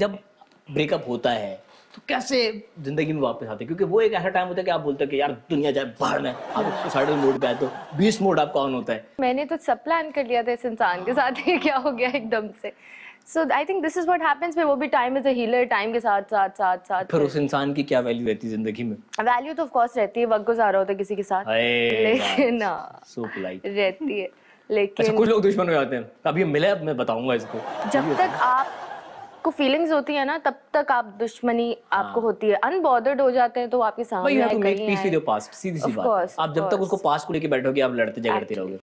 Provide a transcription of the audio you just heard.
जब ब्रेकअप होता है तो कैसे जिंदगी में वापस आते क्योंकि वो एक ऐसा टाइम होता है कि आप बोलते हो कि यार दुनिया जाए बाहर में आप सुसाइडल मोड पे आते हो बीस मोड आपका ऑन होता है मैंने तो सब प्लान कर लिया था इस इंसान के साथ ये क्या हो गया एकदम से so I think this is what happens वो भी time is a healer time के साथ साथ साथ साथ फिर उस इंसान की क्या वैल्यू रहती है जिंदगी में वैल्यू तो ऑफ कोर्स रहती है वक्त गुजार रहा होता है किसी के साथ लेकिन सो पोलाइट हाँ, रहती है अच्छा, लेकिन अच्छा, कुछ लोग दुश्मन हो जाते हैं अभी मिले अब मैं बताऊंगा इसको जब तक आप आपको फीलिंग्स होती है ना तब तक आप दुश्मनी आपको हाँ। होती है अनबॉर्डर्ड हो जाते हैं तो आपके सामने आप जब तक उसको पास को लेकर बैठोगे आप लड़ते झगड़ते रहोगे